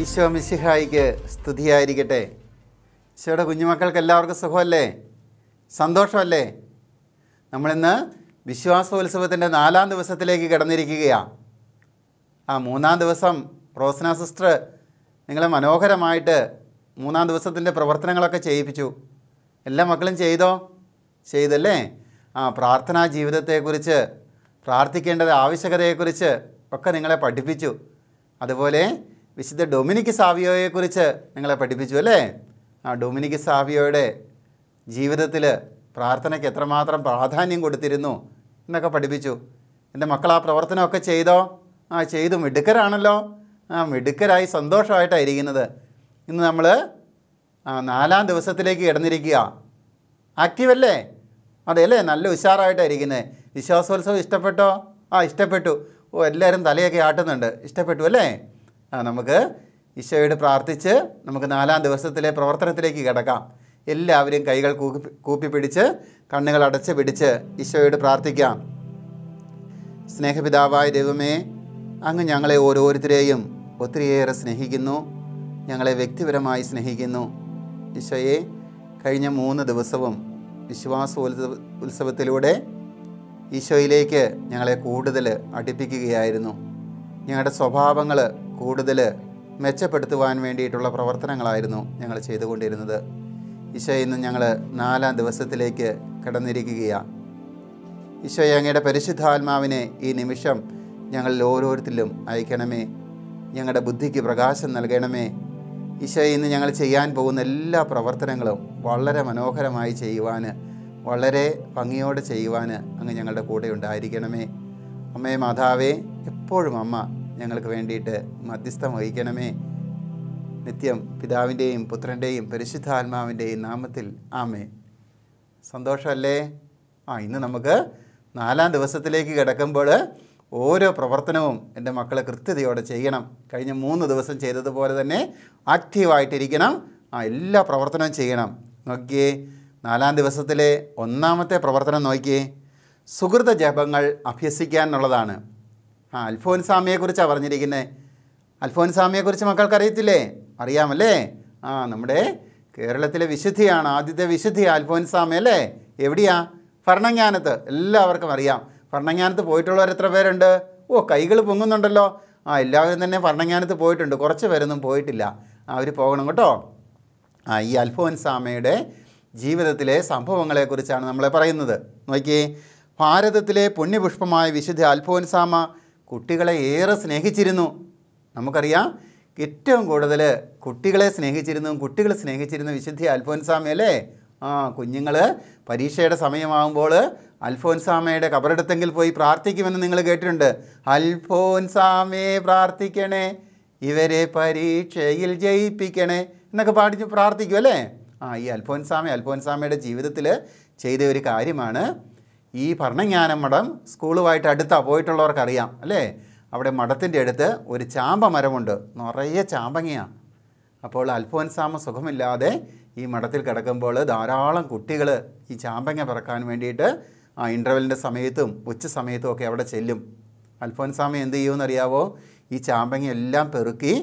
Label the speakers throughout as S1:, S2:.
S1: ഈശോ മിസിഹായിക്ക് സ്തുതിയായിരിക്കട്ടെ ഈശോയുടെ കുഞ്ഞുമക്കൾക്ക് എല്ലാവർക്കും സുഖമല്ലേ സന്തോഷമല്ലേ നമ്മളിന്ന് വിശ്വാസോത്സവത്തിൻ്റെ നാലാം ദിവസത്തിലേക്ക് കടന്നിരിക്കുകയാണ് ആ മൂന്നാം ദിവസം റോസ്ന സിസ്റ്റർ നിങ്ങളെ മനോഹരമായിട്ട് മൂന്നാം ദിവസത്തിൻ്റെ പ്രവർത്തനങ്ങളൊക്കെ ചെയ്യിപ്പിച്ചു എല്ലാ മക്കളും ചെയ്തോ ചെയ്തല്ലേ ആ പ്രാർത്ഥനാ ജീവിതത്തെക്കുറിച്ച് പ്രാർത്ഥിക്കേണ്ടത് ആവശ്യകതയെക്കുറിച്ച് ഒക്കെ നിങ്ങളെ പഠിപ്പിച്ചു അതുപോലെ വിശുദ്ധ ഡൊമിനിക് സാവിയോയെക്കുറിച്ച് നിങ്ങളെ പഠിപ്പിച്ചു അല്ലേ ആ ഡൊമിനിക് സാവിയോയുടെ ജീവിതത്തിൽ പ്രാർത്ഥനയ്ക്ക് എത്രമാത്രം പ്രാധാന്യം കൊടുത്തിരുന്നു എന്നൊക്കെ പഠിപ്പിച്ചു എൻ്റെ മക്കൾ ആ പ്രവർത്തനമൊക്കെ ചെയ്തോ ആ ചെയ്തു മിടുക്കരാണല്ലോ ആ മിടുക്കരായി സന്തോഷമായിട്ടായിരിക്കുന്നത് ഇന്ന് നമ്മൾ നാലാം ദിവസത്തിലേക്ക് കിടന്നിരിക്കുക ആക്റ്റീവല്ലേ അതെയല്ലേ നല്ല ഉഷാറായിട്ടായിരിക്കുന്നത് വിശ്വാസോത്സവം ഇഷ്ടപ്പെട്ടോ ആ ഇഷ്ടപ്പെട്ടു ഓ എല്ലാവരും തലയൊക്കെ ആട്ടുന്നുണ്ട് ഇഷ്ടപ്പെട്ടു അല്ലേ നമുക്ക് ഈശോയോട് പ്രാർത്ഥിച്ച് നമുക്ക് നാലാം ദിവസത്തിലെ പ്രവർത്തനത്തിലേക്ക് കിടക്കാം എല്ലാവരും കൈകൾ കൂപ്പി പിടിച്ച് കണ്ണുകൾ അടച്ച് പിടിച്ച് ഈശോയോട് പ്രാർത്ഥിക്കാം സ്നേഹപിതാവായ ദൈവമേ അങ്ങ് ഞങ്ങളെ ഓരോരുത്തരെയും ഒത്തിരിയേറെ സ്നേഹിക്കുന്നു ഞങ്ങളെ വ്യക്തിപരമായി സ്നേഹിക്കുന്നു ഈശോയെ കഴിഞ്ഞ മൂന്ന് ദിവസവും വിശ്വാസ ഉത്സവത്തിലൂടെ ഈശോയിലേക്ക് ഞങ്ങളെ കൂടുതൽ അടുപ്പിക്കുകയായിരുന്നു ഞങ്ങളുടെ സ്വഭാവങ്ങൾ കൂടുതൽ മെച്ചപ്പെടുത്തുവാൻ വേണ്ടിയിട്ടുള്ള പ്രവർത്തനങ്ങളായിരുന്നു ഞങ്ങൾ ചെയ്തുകൊണ്ടിരുന്നത് ഈശോ ഇന്ന് ഞങ്ങൾ നാലാം ദിവസത്തിലേക്ക് കടന്നിരിക്കുകയാണ് ഈശോ അങ്ങയുടെ പരിശുദ്ധാത്മാവിനെ ഈ നിമിഷം ഞങ്ങളിൽ ഓരോരുത്തരിലും അയക്കണമേ ഞങ്ങളുടെ ബുദ്ധിക്ക് പ്രകാശം നൽകണമേ ഈശോ ഇന്ന് ഞങ്ങൾ ചെയ്യാൻ പോകുന്ന എല്ലാ പ്രവർത്തനങ്ങളും വളരെ മനോഹരമായി ചെയ്യുവാൻ വളരെ ഭംഗിയോടെ ചെയ്യുവാൻ അങ്ങ് ഞങ്ങളുടെ കൂടെ ഉണ്ടായിരിക്കണമേ അമ്മേ മാതാവേ എപ്പോഴും അമ്മ ഞങ്ങൾക്ക് വേണ്ടിയിട്ട് മധ്യസ്ഥം വഹിക്കണമേ നിത്യം പിതാവിൻ്റെയും പുത്രൻ്റെയും പരിശുദ്ധാത്മാവിൻ്റെയും നാമത്തിൽ ആമേ സന്തോഷമല്ലേ ആ ഇന്ന് നമുക്ക് നാലാം ദിവസത്തിലേക്ക് കിടക്കുമ്പോൾ ഓരോ പ്രവർത്തനവും എൻ്റെ മക്കളെ കൃത്യതയോടെ ചെയ്യണം കഴിഞ്ഞ മൂന്ന് ദിവസം ചെയ്തതുപോലെ തന്നെ ആക്റ്റീവായിട്ടിരിക്കണം ആ എല്ലാ പ്രവർത്തനവും ചെയ്യണം നോക്കിയേ നാലാം ദിവസത്തിലെ ഒന്നാമത്തെ പ്രവർത്തനം നോക്കിയേ സുഹൃത ജപങ്ങൾ അഭ്യസിക്കാൻ എന്നുള്ളതാണ് ആ അൽഫോൻസാമിയെക്കുറിച്ചാണ് പറഞ്ഞിരിക്കുന്നത് അൽഫോൻസാമിയെക്കുറിച്ച് മക്കൾക്ക് അറിയത്തില്ലേ അറിയാമല്ലേ ആ നമ്മുടെ കേരളത്തിലെ വിശുദ്ധിയാണ് ആദ്യത്തെ വിശുദ്ധി അൽഫോൻസാമി അല്ലേ എവിടെയാ ഭരണജ്ഞാനത്ത് എല്ലാവർക്കും അറിയാം ഭരണജ്ഞാനത്ത് പോയിട്ടുള്ളവർ എത്ര പേരുണ്ട് ഓ കൈകൾ പൊങ്ങുന്നുണ്ടല്ലോ ആ എല്ലാവരും തന്നെ ഭരണജ്ഞാനത്ത് പോയിട്ടുണ്ട് കുറച്ച് പേരൊന്നും പോയിട്ടില്ല അവർ പോകണം കേട്ടോ ആ ഈ അൽഫോൻസാമയുടെ ജീവിതത്തിലെ സംഭവങ്ങളെക്കുറിച്ചാണ് നമ്മളെ പറയുന്നത് നോക്കി ഭാരതത്തിലെ പുണ്യപുഷ്പമായ വിശുദ്ധ അൽഫോൻസാമ കുട്ടികളെ ഏറെ സ്നേഹിച്ചിരുന്നു നമുക്കറിയാം ഏറ്റവും കൂടുതൽ കുട്ടികളെ സ്നേഹിച്ചിരുന്നു കുട്ടികൾ സ്നേഹിച്ചിരുന്നു വിശുദ്ധി അൽഫോൻസാമി അല്ലേ ആ കുഞ്ഞുങ്ങൾ പരീക്ഷയുടെ സമയമാകുമ്പോൾ അൽഫോൻസാമയുടെ കബറെടുത്തെങ്കിൽ പോയി പ്രാർത്ഥിക്കുമെന്ന് നിങ്ങൾ കേട്ടിട്ടുണ്ട് അൽഫോൻസാമേ പ്രാർത്ഥിക്കണേ ഇവരെ പരീക്ഷയിൽ ജയിപ്പിക്കണേ എന്നൊക്കെ പാടിച്ച് പ്രാർത്ഥിക്കും അല്ലേ ആ ഈ അൽഫോൻസാമ അൽഫോൻസാമയുടെ ജീവിതത്തിൽ ചെയ്ത ഒരു കാര്യമാണ് ഈ ഭരണജ്ഞാനം മഠം സ്കൂളുമായിട്ട് അടുത്താണ് പോയിട്ടുള്ളവർക്കറിയാം അല്ലേ അവിടെ മഠത്തിൻ്റെ അടുത്ത് ഒരു ചാമ്പ മരമുണ്ട് നിറയെ ചാമ്പങ്ങയാണ് അപ്പോൾ അൽഫോൻസാമ സുഖമില്ലാതെ ഈ മഠത്തിൽ കിടക്കുമ്പോൾ ധാരാളം കുട്ടികൾ ഈ ചാമ്പങ്ങ പിറക്കാൻ വേണ്ടിയിട്ട് ആ ഇൻ്റർവെല്ലിൻ്റെ സമയത്തും ഉച്ച സമയത്തും ഒക്കെ അവിടെ ചെല്ലും അൽഫോൻസാമ എന്ത് ചെയ്യുമെന്നറിയാവോ ഈ ചാമ്പങ്ങ എല്ലാം പെറുക്കി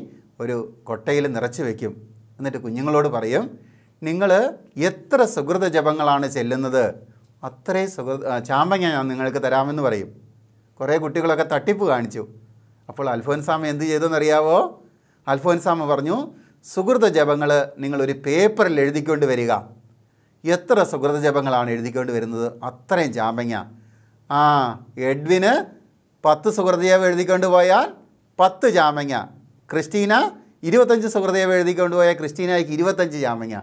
S1: ഒരു കൊട്ടയിൽ നിറച്ച് വയ്ക്കും എന്നിട്ട് കുഞ്ഞുങ്ങളോട് പറയും നിങ്ങൾ എത്ര സുഹൃത ജപങ്ങളാണ് ചെല്ലുന്നത് അത്രയും സുഖ ചാമ്പങ്ങ ഞാൻ നിങ്ങൾക്ക് തരാമെന്ന് പറയും കുറേ കുട്ടികളൊക്കെ തട്ടിപ്പ് കാണിച്ചു അപ്പോൾ അൽഫോൻസാമ എന്ത് ചെയ്തെന്നറിയാവോ അൽഫോൻസാമ പറഞ്ഞു സുഹൃത ജപങ്ങൾ നിങ്ങളൊരു പേപ്പറിൽ എഴുതിക്കൊണ്ട് വരിക എത്ര സുഹൃത ജപങ്ങളാണ് എഴുതിക്കൊണ്ട് വരുന്നത് അത്രയും ചാമ്പങ്ങ ആ എഡ്വിന് പത്ത് സുഹൃതജപം എഴുതിക്കൊണ്ട് പോയാൽ പത്ത് ചാമ്പങ്ങ ക്രിസ്റ്റീന ഇരുപത്തഞ്ച് സുഹൃതജപം എഴുതിക്കൊണ്ട് പോയാൽ ക്രിസ്റ്റീനയ്ക്ക് ഇരുപത്തഞ്ച് ചാമ്പങ്ങ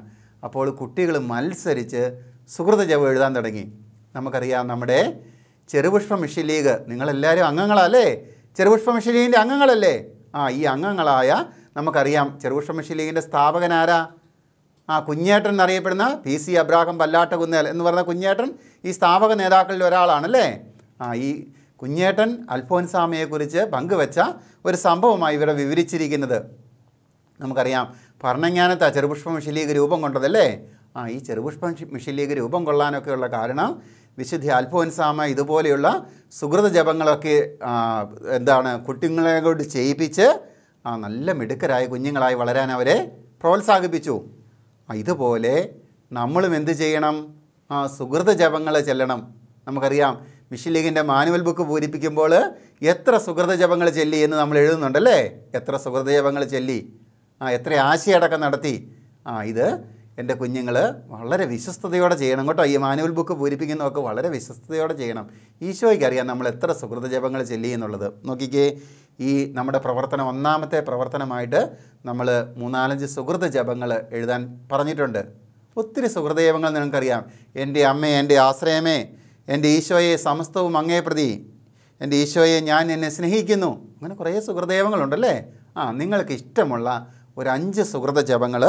S1: അപ്പോൾ കുട്ടികൾ മത്സരിച്ച് സുഹൃത ജപം എഴുതാൻ തുടങ്ങി നമുക്കറിയാം നമ്മുടെ ചെറുപുഷ്പ മിഷി ലീഗ് നിങ്ങളെല്ലാവരും അംഗങ്ങളല്ലേ ചെറുപുഷ്പ മിഷി ലീഗിൻ്റെ അംഗങ്ങളല്ലേ ആ ഈ അംഗങ്ങളായ നമുക്കറിയാം ചെറുപുഷ്പ മിഷി ലീഗിൻ്റെ സ്ഥാപകനാരാ ആ കുഞ്ഞേട്ടൻ എന്നറിയപ്പെടുന്ന P C Abraham Pallattukunnel എന്ന് പറയുന്ന കുഞ്ഞേട്ടൻ ഈ സ്ഥാപക നേതാക്കളിൽ ഒരാളാണല്ലേ ആ ഈ കുഞ്ഞേട്ടൻ അൽഫോൻസാമയെക്കുറിച്ച് പങ്കുവെച്ച ഒരു സംഭവമായി ഇവരെ വിവരിച്ചിരിക്കുന്നത് നമുക്കറിയാം ഭരണജ്ഞാനത്താണ് ചെറുപുഷ്പം ശിലീഗ് രൂപം കൊണ്ടതല്ലേ ആ ഈ ചെറുപുഷ്പ മിഷിലേക്ക് രൂപം കൊള്ളാനൊക്കെയുള്ള കാരണം വിശുദ്ധി അൽഫോൻസാമ ഇതുപോലെയുള്ള സുഹൃത ജപങ്ങളൊക്കെ എന്താണ് കുട്ടികളെ കൊണ്ട് ചെയ്യിപ്പിച്ച് ആ നല്ല മിടുക്കരായ കുഞ്ഞുങ്ങളായി വളരാൻ അവരെ പ്രോത്സാഹിപ്പിച്ചു ഇതുപോലെ നമ്മളും എന്ത് ചെയ്യണം ആ സുഹൃത ജപങ്ങൾ ചെല്ലണം നമുക്കറിയാം മിഷൻ ലീഗിൻ്റെ മാനുവൽ ബുക്ക് പൂരിപ്പിക്കുമ്പോൾ എത്ര സുഹൃത ജപങ്ങൾ ചെല്ലി എന്ന് നമ്മൾ എഴുതുന്നുണ്ടല്ലേ എത്ര സുഹൃത ജപങ്ങൾ ചെല്ലി ആ എത്ര ആശയടക്കം നടത്തി ആ ഇത് എൻ്റെ കുഞ്ഞുങ്ങൾ വളരെ വിശ്വസ്തയോടെ ചെയ്യണം കേട്ടോ ഈ മാനുവൽ ബുക്ക് പൂരിപ്പിക്കുന്നതൊക്കെ വളരെ വിശ്വസ്തയോടെ ചെയ്യണം ഈശോയ്ക്ക് അറിയാം നമ്മൾ എത്ര സുഹൃത ജപങ്ങൾ ചെല്ലിയെന്നുള്ളത് നോക്കിക്കേ ഈ നമ്മുടെ പ്രവർത്തനം ഒന്നാമത്തെ പ്രവർത്തനമായിട്ട് നമ്മൾ മൂന്നാലഞ്ച് സുഹൃത ജപങ്ങൾ എഴുതാൻ പറഞ്ഞിട്ടുണ്ട് ഒത്തിരി സുഹൃത ജപങ്ങൾ നിങ്ങൾക്കറിയാം എൻ്റെ അമ്മയെ എൻ്റെ ആശ്രയമേ എൻ്റെ ഈശോയെ സമസ്തവും അങ്ങേ പ്രതി എൻ്റെ ഈശോയെ ഞാൻ എന്നെ സ്നേഹിക്കുന്നു അങ്ങനെ കുറേ സുഹൃദേവങ്ങളുണ്ടല്ലേ ആ നിങ്ങൾക്ക് ഇഷ്ടമുള്ള ഒരു അഞ്ച് സുഹൃത ജപങ്ങൾ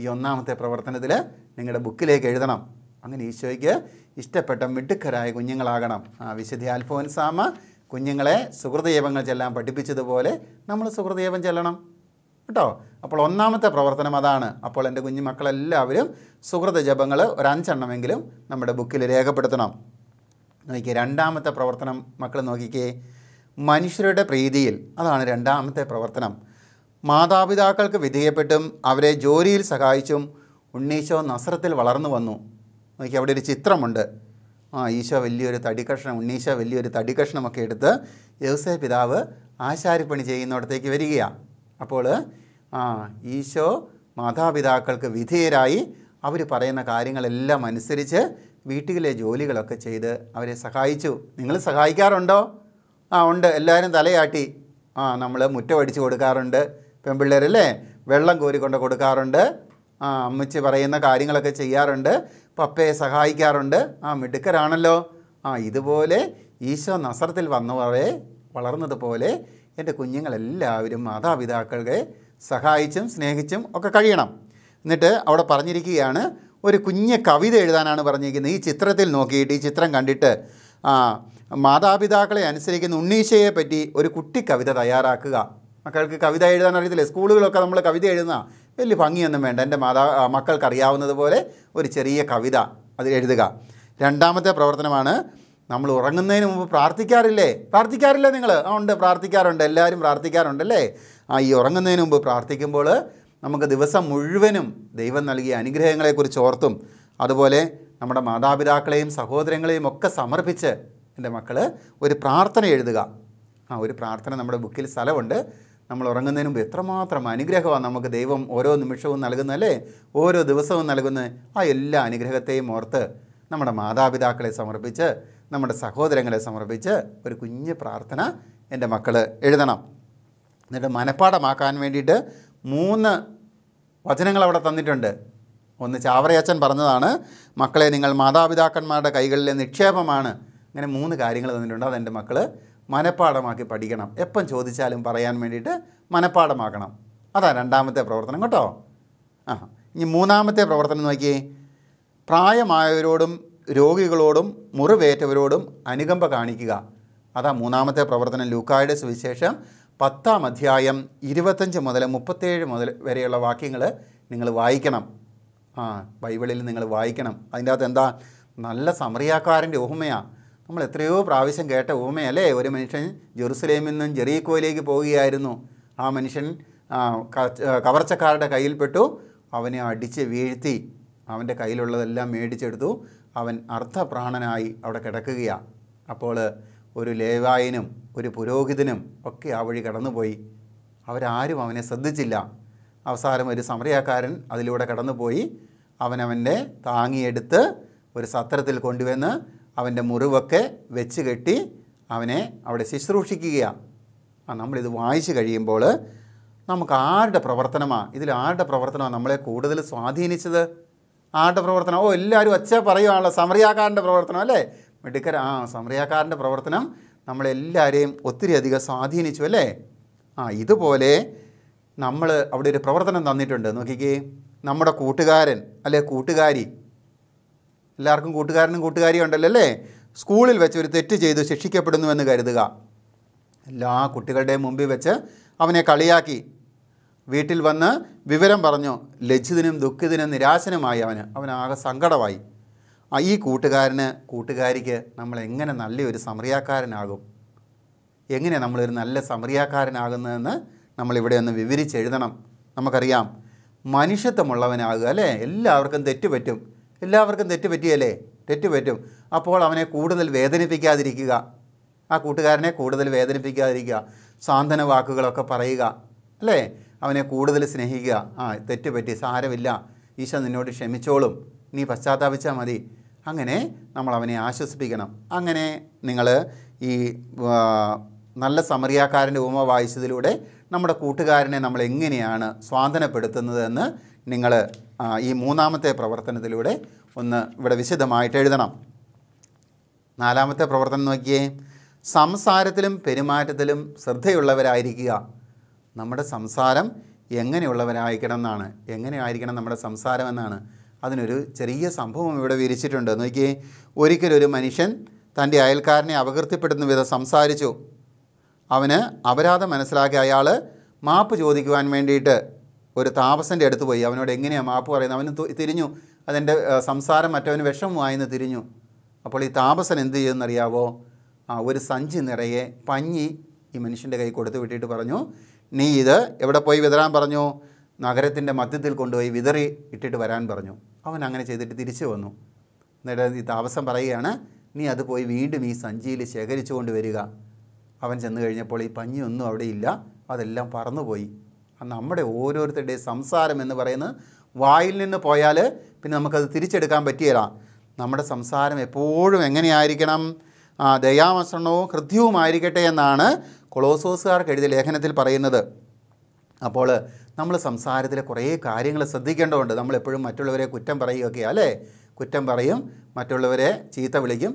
S1: ഈ ഒന്നാമത്തെ പ്രവർത്തനത്തിൽ നിങ്ങളുടെ ബുക്കിലേക്ക് എഴുതണം അങ്ങനെ ഈശോയ്ക്ക് ഇഷ്ടപ്പെട്ട മിടുക്കരായ കുഞ്ഞുങ്ങളാകണം ആ വിശുദ്ധി അൽഫോൻസാമ കുഞ്ഞുങ്ങളെ സുഹൃദൈവങ്ങൾ ചെല്ലാൻ പഠിപ്പിച്ചതുപോലെ നമ്മൾ സുഹൃദൈവം ചെല്ലണം കേട്ടോ അപ്പോൾ ഒന്നാമത്തെ പ്രവർത്തനം അതാണ് അപ്പോൾ എൻ്റെ കുഞ്ഞു മക്കളെല്ലാവരും സുഹൃത ജപങ്ങൾ ഒരു നമ്മുടെ ബുക്കിൽ രേഖപ്പെടുത്തണം നോക്കിയേ രണ്ടാമത്തെ പ്രവർത്തനം മക്കൾ നോക്കിക്കേ മനുഷ്യരുടെ പ്രീതിയിൽ അതാണ് രണ്ടാമത്തെ പ്രവർത്തനം മാതാപിതാക്കൾക്ക് വിധേയപ്പെട്ടും അവരെ ജോലിയിൽ സഹായിച്ചും ഉണ്ണീശോ നസ്രത്തിൽ വളർന്നു വന്നു നോക്കി അവിടെ ഒരു ചിത്രമുണ്ട് ആ ഈശോ വലിയൊരു തടിക്കഷ്ണം ഉണ്ണീശോ വലിയൊരു തടിക്കഷ്ണമൊക്കെ എടുത്ത് യോസേ പിതാവ് ആശാരിപ്പണി ചെയ്യുന്നിടത്തേക്ക് വരികയാണ് അപ്പോൾ ആ ഈശോ മാതാപിതാക്കൾക്ക് വിധേയരായി അവർ പറയുന്ന കാര്യങ്ങളെല്ലാം അനുസരിച്ച് വീട്ടിലെ ജോലികളൊക്കെ ചെയ്ത് അവരെ സഹായിച്ചു നിങ്ങൾ സഹായിക്കാറുണ്ടോ ആ ഉണ്ട് എല്ലാവരും തലയാട്ടി ആ നമ്മൾ മുറ്റമടിച്ച് കൊടുക്കാറുണ്ട് പെൺപിള്ളേർ അല്ലേ വെള്ളം കോരിക്കൊണ്ട് കൊടുക്കാറുണ്ട് ആ അമ്മച്ചി പറയുന്ന കാര്യങ്ങളൊക്കെ ചെയ്യാറുണ്ട് പപ്പയെ സഹായിക്കാറുണ്ട് ആ മിടുക്കരാണല്ലോ ആ ഇതുപോലെ ഈശോ നസറത്തിൽ വന്നവരെ വളർന്നതുപോലെ എൻ്റെ കുഞ്ഞുങ്ങളെല്ലാവരും മാതാപിതാക്കളെ സഹായിച്ചും സ്നേഹിച്ചും ഒക്കെ കഴിയണം എന്നിട്ട് അവിടെ പറഞ്ഞിരിക്കുകയാണ് ഒരു കുഞ്ഞ് കവിത എഴുതാനാണ് പറഞ്ഞിരിക്കുന്നത് ഈ ചിത്രത്തിൽ നോക്കിയിട്ട് ഈ ചിത്രം കണ്ടിട്ട് മാതാപിതാക്കളെ അനുസരിക്കുന്ന ഉണ്ണീശയെ പറ്റി ഒരു കുട്ടി കവിത തയ്യാറാക്കുക മക്കൾക്ക് കവിത എഴുതാൻ അറിയത്തില്ല സ്കൂളുകളൊക്കെ നമ്മൾ കവിത എഴുതുന്ന വലിയ ഭംഗിയൊന്നും വേണ്ട എൻ്റെ മാതാ മക്കൾക്ക് അറിയാവുന്നതുപോലെ ഒരു ചെറിയ കവിത അതിൽ എഴുതുക രണ്ടാമത്തെ പ്രവർത്തനമാണ് നമ്മൾ ഉറങ്ങുന്നതിന് മുമ്പ് പ്രാർത്ഥിക്കാറില്ലേ പ്രാർത്ഥിക്കാറില്ലേ നിങ്ങൾ ആ ഉണ്ട് പ്രാർത്ഥിക്കാറുണ്ട് എല്ലാവരും പ്രാർത്ഥിക്കാറുണ്ടല്ലേ ആ ഈ ഉറങ്ങുന്നതിന് മുമ്പ് പ്രാർത്ഥിക്കുമ്പോൾ നമുക്ക് ദിവസം മുഴുവനും ദൈവം നൽകിയ അനുഗ്രഹങ്ങളെക്കുറിച്ച് ഓർത്തും അതുപോലെ നമ്മുടെ മാതാപിതാക്കളെയും സഹോദരങ്ങളെയും ഒക്കെ സമർപ്പിച്ച് എൻ്റെ മക്കൾ ഒരു പ്രാർത്ഥന എഴുതുക ആ ഒരു പ്രാർത്ഥന നമ്മുടെ ബുക്കിൽ സ്ഥലമുണ്ട് നമ്മൾ ഉറങ്ങുന്നതിന് മുമ്പ് എത്രമാത്രം അനുഗ്രഹമാണ് നമുക്ക് ദൈവം ഓരോ നിമിഷവും നൽകുന്നത് അല്ലേ ഓരോ ദിവസവും നൽകുന്ന ആ എല്ലാ അനുഗ്രഹത്തെയും ഓർത്ത് നമ്മുടെ മാതാപിതാക്കളെ സമർപ്പിച്ച് നമ്മുടെ സഹോദരങ്ങളെ സമർപ്പിച്ച് ഒരു കുഞ്ഞ് പ്രാർത്ഥന എൻ്റെ മക്കൾ എഴുതണം എന്നിട്ട് മനഃപ്പാഠമാക്കാൻ വേണ്ടിയിട്ട് മൂന്ന് വചനങ്ങൾ അവിടെ തന്നിട്ടുണ്ട് ഒന്ന് ചാവറയച്ചൻ പറഞ്ഞതാണ് മക്കളെ നിങ്ങൾ മാതാപിതാക്കന്മാരുടെ കൈകളിലെ നിക്ഷേപമാണ് അങ്ങനെ മൂന്ന് കാര്യങ്ങൾ തന്നിട്ടുണ്ട് അതെൻ്റെ മക്കൾ മനഃപ്പാടമാക്കി പഠിക്കണം എപ്പം ചോദിച്ചാലും പറയാൻ വേണ്ടിയിട്ട് മനഃപ്പാടമാക്കണം അതാ രണ്ടാമത്തെ പ്രവർത്തനം കേട്ടോ ആ ഇനി മൂന്നാമത്തെ പ്രവർത്തനം നോക്കിയേ പ്രായമായവരോടും രോഗികളോടും മുറിവേറ്റവരോടും അനുകമ്പ കാണിക്കുക അതാ മൂന്നാമത്തെ പ്രവർത്തനം ലൂക്കായുടെ സുവിശേഷം പത്താം അധ്യായം ഇരുപത്തഞ്ച് മുതൽ മുപ്പത്തേഴ് മുതൽ വരെയുള്ള വാക്യങ്ങൾ നിങ്ങൾ വായിക്കണം ആ ബൈബിളിൽ നിങ്ങൾ വായിക്കണം അതിൻ്റെ അകത്ത് എന്താ നല്ല സമറിയാക്കാരൻ്റെ ഓഹമയാണ് നമ്മൾ എത്രയോ പ്രാവശ്യം കേട്ട ഊമയല്ലേ ഒരു മനുഷ്യൻ ജെറുസലേമിൽ നിന്നും ജെറീക്കോയിലേക്ക് പോവുകയായിരുന്നു ആ മനുഷ്യൻ കവർച്ചക്കാരുടെ കയ്യിൽപ്പെട്ടു അവനെ അടിച്ച് വീഴ്ത്തി അവൻ്റെ കയ്യിലുള്ളതെല്ലാം മേടിച്ചെടുത്തു അവൻ അർത്ഥപ്രാണനായി അവിടെ കിടക്കുകയാണ് അപ്പോൾ ഒരു ലേവായനും ഒരു പുരോഹിതനും ഒക്കെ ആ വഴി കടന്നുപോയി അവരാരും അവനെ ശ്രദ്ധിച്ചില്ല അവസാനം ഒരു സമറിയാക്കാരൻ അതിലൂടെ കടന്നുപോയി അവനവൻ്റെ താങ്ങിയെടുത്ത് ഒരു സത്രത്തിൽ കൊണ്ടുവന്ന് അവൻ്റെ മുറിവൊക്കെ വെച്ച് കെട്ടി അവനെ അവിടെ ശുശ്രൂഷിക്കുകയാണ് ആ നമ്മളിത് വായിച്ചു കഴിയുമ്പോൾ നമുക്ക് ആരുടെ പ്രവർത്തനമാണ് ഇതിൽ ആരുടെ പ്രവർത്തനമാണ് നമ്മളെ കൂടുതൽ സ്വാധീനിച്ചത് ആരുടെ പ്രവർത്തനം ഓ എല്ലാവരും ഒച്ച പറയുകയാണല്ലോ സമറിയാക്കാരൻ്റെ പ്രവർത്തനം അല്ലേ മെഡിക്കൽ ആ സമറിയാക്കാരൻ്റെ പ്രവർത്തനം നമ്മളെല്ലാവരെയും ഒത്തിരി അധികം സ്വാധീനിച്ചു അല്ലേ ആ ഇതുപോലെ നമ്മൾ അവിടെ ഒരു പ്രവർത്തനം തന്നിട്ടുണ്ട് നോക്കിക്കേ നമ്മുടെ കൂട്ടുകാരൻ അല്ലെ കൂട്ടുകാരി എല്ലാവർക്കും കൂട്ടുകാരനും കൂട്ടുകാരിയും ഉണ്ടല്ലോ അല്ലേ സ്കൂളിൽ വെച്ച് ഒരു തെറ്റ് ചെയ്തു ശിക്ഷിക്കപ്പെടുന്നുവെന്ന് കരുതുക എല്ലാ കുട്ടികളുടെയും മുമ്പിൽ വെച്ച് അവനെ കളിയാക്കി വീട്ടിൽ വന്ന് വിവരം പറഞ്ഞു ലജ്ജിതനും ദുഃഖിതനും നിരാശനുമായി അവന് അവനാകെ സങ്കടമായി ഈ കൂട്ടുകാരന് കൂട്ടുകാരിക്ക് നമ്മൾ എങ്ങനെ നല്ലൊരു സമറിയാക്കാരനാകും എങ്ങനെ നമ്മളൊരു നല്ല സമറിയാക്കാരനാകുന്നതെന്ന് നമ്മളിവിടെ ഒന്ന് വിവരിച്ചെഴുതണം നമുക്കറിയാം മനുഷ്യത്വമുള്ളവനാകുക അല്ലേ എല്ലാവർക്കും തെറ്റുപറ്റും എല്ലാവർക്കും തെറ്റ് പറ്റിയല്ലേ തെറ്റ് പറ്റും അപ്പോൾ അവനെ കൂടുതൽ വേദനിപ്പിക്കാതിരിക്കുക ആ കൂട്ടുകാരനെ കൂടുതൽ വേദനിപ്പിക്കാതിരിക്കുക സാന്ത്വന വാക്കുകളൊക്കെ പറയുക അല്ലേ അവനെ കൂടുതൽ സ്നേഹിക്കുക ആ തെറ്റ് പറ്റി സാരമില്ല ഈശോ നിന്നോട് ക്ഷമിച്ചോളും നീ പശ്ചാത്താപിച്ചാൽ മതി അങ്ങനെ നമ്മൾ അവനെ ആശ്വസിപ്പിക്കണം അങ്ങനെ നിങ്ങൾ ഈ നല്ല സമറിയാക്കാരൻ്റെ ഉപമ വായിച്ചതിലൂടെ നമ്മുടെ കൂട്ടുകാരനെ നമ്മൾ എങ്ങനെയാണ് സ്വാതന്ത്ര്യപ്പെടുത്തുന്നതെന്ന് നിങ്ങൾ ഈ മൂന്നാമത്തെ പ്രവർത്തനത്തിലൂടെ ഒന്ന് ഇവിടെ വിശദമായിട്ട് എഴുതണം നാലാമത്തെ പ്രവർത്തനം നോക്കിയേ സംസാരത്തിലും പെരുമാറ്റത്തിലും ശ്രദ്ധയുള്ളവരായിരിക്കുക നമ്മുടെ സംസാരം എങ്ങനെയുള്ളവരായിരിക്കണം എന്നാണ് എങ്ങനെ ആയിരിക്കണം നമ്മുടെ സംസാരം എന്നാണ് അതിനൊരു ചെറിയ സംഭവം ഇവിടെ വിരിച്ചിട്ടുണ്ട് നോക്കിയേ ഒരിക്കലൊരു മനുഷ്യൻ തൻ്റെ അയൽക്കാരനെ അപകീർത്തിപ്പെടുന്ന വിധം സംസാരിച്ചു അവന് അപരാധം മനസ്സിലാക്കി അയാൾ മാപ്പ് ചോദിക്കുവാൻ വേണ്ടിയിട്ട് ഒരു താമസൻ്റെ അടുത്ത് പോയി അവനോട് എങ്ങനെയാണ് മാപ്പ് പറയുന്നത് അവന് തിരിഞ്ഞു അതെൻ്റെ സംസാരം മറ്റവന് വായിന്ന് തിരിഞ്ഞു അപ്പോൾ ഈ താപസൻ എന്ത് ചെയ്യുമെന്നറിയാവോ ആ ഒരു സഞ്ചി നിറയെ പഞ്ഞി ഈ മനുഷ്യൻ്റെ കൈ കൊടുത്തു വിട്ടിട്ട് പറഞ്ഞു നീ ഇത് എവിടെ പോയി വിതരാൻ പറഞ്ഞു നഗരത്തിൻ്റെ മധ്യത്തിൽ കൊണ്ടുപോയി വിതറി ഇട്ടിട്ട് വരാൻ പറഞ്ഞു അവൻ അങ്ങനെ ചെയ്തിട്ട് തിരിച്ചു വന്നു എന്നിട്ട് ഈ താമസം പറയുകയാണ് നീ അത് പോയി വീണ്ടും ഈ സഞ്ചിയിൽ ശേഖരിച്ചു കൊണ്ടുവരിക അവൻ ചെന്ന് കഴിഞ്ഞപ്പോൾ ഈ പഞ്ഞിയൊന്നും അവിടെ ഇല്ല അതെല്ലാം പറന്നുപോയി നമ്മുടെ ഓരോരുത്തരുടെയും സംസാരം എന്ന് പറയുന്നത് വായിൽ നിന്ന് പോയാൽ പിന്നെ നമുക്കത് തിരിച്ചെടുക്കാൻ പറ്റിയല്ല നമ്മുടെ സംസാരം എപ്പോഴും എങ്ങനെയായിരിക്കണം ദയാവസരണവും ഹൃദ്യവുമായിരിക്കട്ടെ എന്നാണ് കൊളോസോസുകാർക്ക് എഴുതിയ ലേഖനത്തിൽ പറയുന്നത് അപ്പോൾ നമ്മൾ സംസാരത്തിലെ കുറേ കാര്യങ്ങൾ ശ്രദ്ധിക്കേണ്ടതുണ്ട് നമ്മളെപ്പോഴും മറ്റുള്ളവരെ കുറ്റം പറയുകയൊക്കെ അല്ലേ കുറ്റം പറയും മറ്റുള്ളവരെ ചീത്ത വിളിക്കും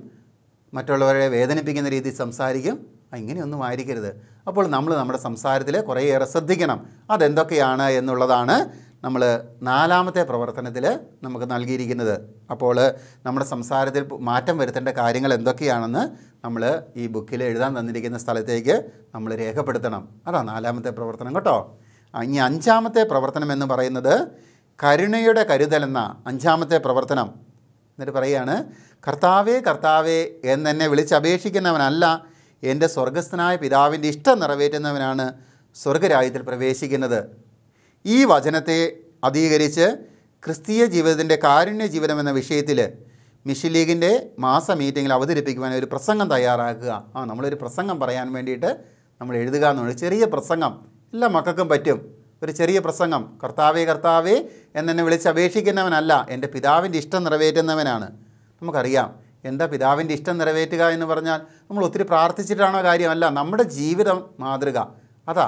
S1: മറ്റുള്ളവരെ വേദനിപ്പിക്കുന്ന രീതിയിൽ സംസാരിക്കും ഇങ്ങനെയൊന്നും ആയിരിക്കരുത് അപ്പോൾ നമ്മൾ നമ്മുടെ സംസാരത്തിൽ കുറേയേറെ ശ്രദ്ധിക്കണം അതെന്തൊക്കെയാണ് എന്നുള്ളതാണ് നമ്മൾ നാലാമത്തെ പ്രവർത്തനത്തിൽ നമുക്ക് നൽകിയിരിക്കുന്നത് അപ്പോൾ നമ്മുടെ സംസാരത്തിൽ മാറ്റം വരുത്തേണ്ട കാര്യങ്ങൾ എന്തൊക്കെയാണെന്ന് നമ്മൾ ഈ ബുക്കിൽ എഴുതാൻ തന്നിരിക്കുന്ന സ്ഥലത്തേക്ക് നമ്മൾ രേഖപ്പെടുത്തണം അതാ നാലാമത്തെ പ്രവർത്തനം കേട്ടോ ഇനി അഞ്ചാമത്തെ പ്രവർത്തനം എന്ന് പറയുന്നത് കരുണയുടെ കരുതലെന്ന അഞ്ചാമത്തെ പ്രവർത്തനം എന്നിട്ട് പറയുകയാണ് കർത്താവേ കർത്താവേ എന്നെന്നെ വിളിച്ചപേക്ഷിക്കുന്നവനല്ല എൻ്റെ സ്വർഗസ്ഥനായ പിതാവിൻ്റെ ഇഷ്ടം നിറവേറ്റുന്നവനാണ് സ്വർഗരാജ്യത്തിൽ പ്രവേശിക്കുന്നത് ഈ വചനത്തെ അധീകരിച്ച് ക്രിസ്തീയ ജീവിതത്തിൻ്റെ കാരുണ്യ ജീവിതം എന്ന വിഷയത്തിൽ മിഷൻ ലീഗിൻ്റെ മാസ മീറ്റിങ്ങിൽ അവതരിപ്പിക്കുവാൻ ഒരു പ്രസംഗം തയ്യാറാക്കുക ആ നമ്മളൊരു പ്രസംഗം പറയാൻ വേണ്ടിയിട്ട് നമ്മൾ എഴുതുക എന്നുള്ളത് ചെറിയ പ്രസംഗം എല്ലാ മക്കൾക്കും പറ്റും ഒരു ചെറിയ പ്രസംഗം കർത്താവേ കർത്താവേ എന്നെ വിളിച്ച് അപേക്ഷിക്കുന്നവനല്ല എൻ്റെ പിതാവിൻ്റെ ഇഷ്ടം നിറവേറ്റുന്നവനാണ് നമുക്കറിയാം എൻ്റെ പിതാവിൻ്റെ ഇഷ്ടം നിറവേറ്റുക എന്ന് പറഞ്ഞാൽ നമ്മൾ ഒത്തിരി പ്രാർത്ഥിച്ചിട്ടാണോ കാര്യമല്ല നമ്മുടെ ജീവിതം മാതൃക അതാ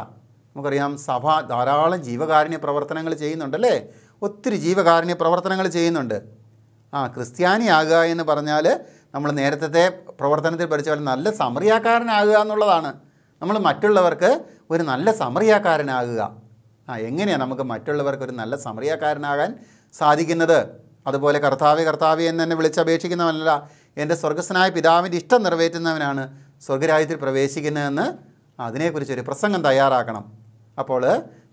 S1: നമുക്കറിയാം സഭ ധാരാളം ജീവകാരുണ്യ പ്രവർത്തനങ്ങൾ ചെയ്യുന്നുണ്ടല്ലേ ഒത്തിരി ജീവകാരുണ്യ പ്രവർത്തനങ്ങൾ ചെയ്യുന്നുണ്ട് ആ ക്രിസ്ത്യാനിയാകുക എന്ന് പറഞ്ഞാൽ നമ്മൾ നേരത്തെ പ്രവർത്തനത്തിൽ പഠിച്ച പോലെ നല്ല സമറിയാക്കാരനാകുക എന്നുള്ളതാണ് നമ്മൾ മറ്റുള്ളവർക്ക് ഒരു നല്ല സമറിയാക്കാരനാകുക ആ എങ്ങനെയാണ് നമുക്ക് മറ്റുള്ളവർക്ക് ഒരു നല്ല സമറിയാക്കാരനാകാൻ സാധിക്കുന്നത് അതുപോലെ കർത്താവ് കർത്താവ് എന്ന് തന്നെ എൻ്റെ സ്വർഗസ്സനായ പിതാവിൻ്റെ ഇഷ്ടം നിറവേറ്റുന്നവനാണ് സ്വർഗരാജ്യത്തിൽ പ്രവേശിക്കുന്നതെന്ന് അതിനെക്കുറിച്ചൊരു പ്രസംഗം തയ്യാറാക്കണം അപ്പോൾ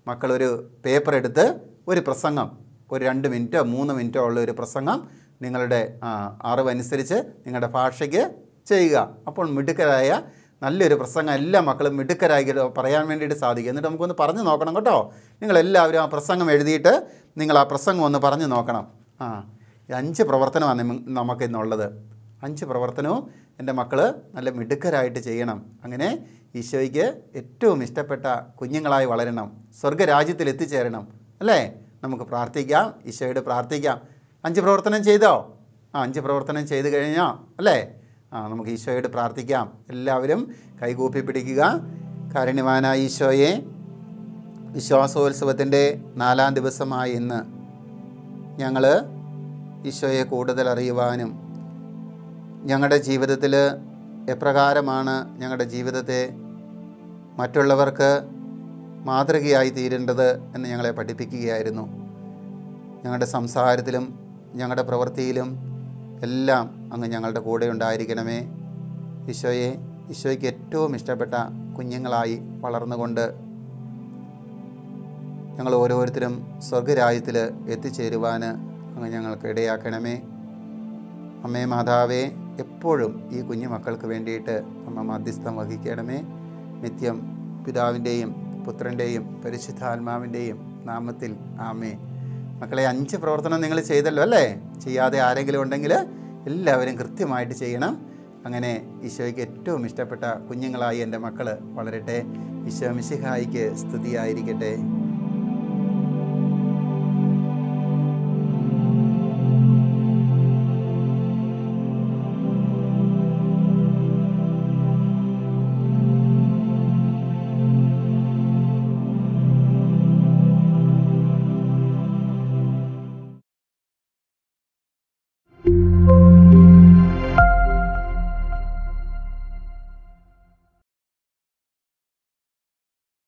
S1: മക്കളൊരു പേപ്പർ എടുത്ത് ഒരു പ്രസംഗം ഒരു രണ്ട് മിനിറ്റോ മൂന്ന് മിനിറ്റോ ഉള്ള ഒരു പ്രസംഗം നിങ്ങളുടെ അറിവനുസരിച്ച് നിങ്ങളുടെ ഭാഷയ്ക്ക് ചെയ്യുക അപ്പോൾ മിടുക്കരായ നല്ലൊരു പ്രസംഗം എല്ലാ മക്കളും മിടുക്കരായി പറയാൻ വേണ്ടിയിട്ട് സാധിക്കും എന്നിട്ട് നമുക്കൊന്ന് പറഞ്ഞു നോക്കണം കേട്ടോ നിങ്ങളെല്ലാവരും ആ പ്രസംഗം എഴുതിയിട്ട് നിങ്ങൾ ആ പ്രസംഗം ഒന്ന് പറഞ്ഞു നോക്കണം ആ അഞ്ച് പ്രവർത്തനമാണ് നമുക്ക് ഇന്നുള്ളത് അഞ്ച് പ്രവർത്തനവും എൻ്റെ മക്കൾ നല്ല മിടുക്കരായിട്ട് ചെയ്യണം അങ്ങനെ ഈശോയ്ക്ക് ഏറ്റവും ഇഷ്ടപ്പെട്ട കുഞ്ഞുങ്ങളായി വളരണം സ്വർഗരാജ്യത്തിൽ എത്തിച്ചേരണം അല്ലേ നമുക്ക് പ്രാർത്ഥിക്കാം ഈശോയോട് പ്രാർത്ഥിക്കാം അഞ്ച് പ്രവർത്തനം ചെയ്തോ ആ അഞ്ച് പ്രവർത്തനം ചെയ്തു കഴിഞ്ഞോ അല്ലേ ആ നമുക്ക് ഈശോയോട് പ്രാർത്ഥിക്കാം എല്ലാവരും കൈകൂപ്പി പിടിക്കുക കാരണിമാനായ ഈശോയെ വിശ്വാസോത്സവത്തിൻ്റെ നാലാം ദിവസമായ ഇന്ന് ഞങ്ങൾ ഈശോയെ കൂടുതൽ അറിയുവാനും ഞങ്ങളുടെ ജീവിതത്തിൽ എപ്രകാരമാണ് ഞങ്ങളുടെ ജീവിതത്തെ മറ്റുള്ളവർക്ക് മാതൃകയായി തീരേണ്ടത് എന്ന് ഞങ്ങളെ പഠിപ്പിക്കുകയായിരുന്നു ഞങ്ങളുടെ സംസാരത്തിലും ഞങ്ങളുടെ പ്രവൃത്തിയിലും എല്ലാം അങ്ങ് ഞങ്ങളുടെ കൂടെ ഉണ്ടായിരിക്കണമേ ഈശോയെ ഈശോയ്ക്ക് ഏറ്റവും ഇഷ്ടപ്പെട്ട കുഞ്ഞുങ്ങളായി വളർന്നുകൊണ്ട് ഞങ്ങൾ ഓരോരുത്തരും സ്വർഗരാജ്യത്തിൽ എത്തിച്ചേരുവാൻ അങ്ങ് ഞങ്ങൾക്ക് ഇടയാക്കണമേ അമ്മേ മാതാവേ എപ്പോഴും ഈ കുഞ്ഞു മക്കൾക്ക് വേണ്ടിയിട്ട് അമ്മ മധ്യസ്ഥം വഹിക്കണമേ നിത്യം പിതാവിൻ്റെയും പുത്രൻ്റെയും പരിശുദ്ധാത്മാവിൻ്റെയും നാമത്തിൽ ആമേ മക്കളെ അഞ്ച് പ്രവർത്തനം നിങ്ങൾ ചെയ്തല്ലോ അല്ലേ ചെയ്യാതെ ആരെങ്കിലും ഉണ്ടെങ്കിൽ എല്ലാവരും കൃത്യമായിട്ട് ചെയ്യണം അങ്ങനെ ഈശോയ്ക്ക് ഏറ്റവും ഇഷ്ടപ്പെട്ട കുഞ്ഞുങ്ങളായി എൻ്റെ മക്കൾ വളരട്ടെ ഈശോ മിശിഹായിക്ക് സ്തുതിയായിരിക്കട്ടെ